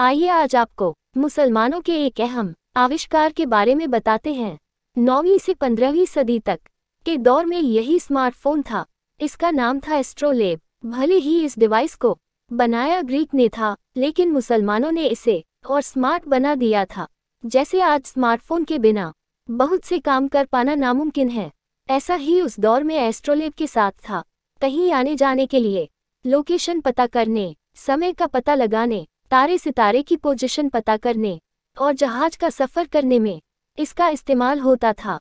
आइए आज आपको मुसलमानों के एक अहम आविष्कार के बारे में बताते हैं नौवीं से पंद्रहवीं सदी तक के दौर में यही स्मार्टफोन था इसका नाम था एस्ट्रोलेब भले ही इस डिवाइस को बनाया ग्रीक ने था लेकिन मुसलमानों ने इसे और स्मार्ट बना दिया था जैसे आज स्मार्टफोन के बिना बहुत से काम कर पाना नामुमकिन है ऐसा ही उस दौर में एस्ट्रोलेब के साथ था कहीं आने जाने के लिए लोकेशन पता करने समय का पता लगाने तारे सितारे की पोजीशन पता करने और जहाज का सफ़र करने में इसका इस्तेमाल होता था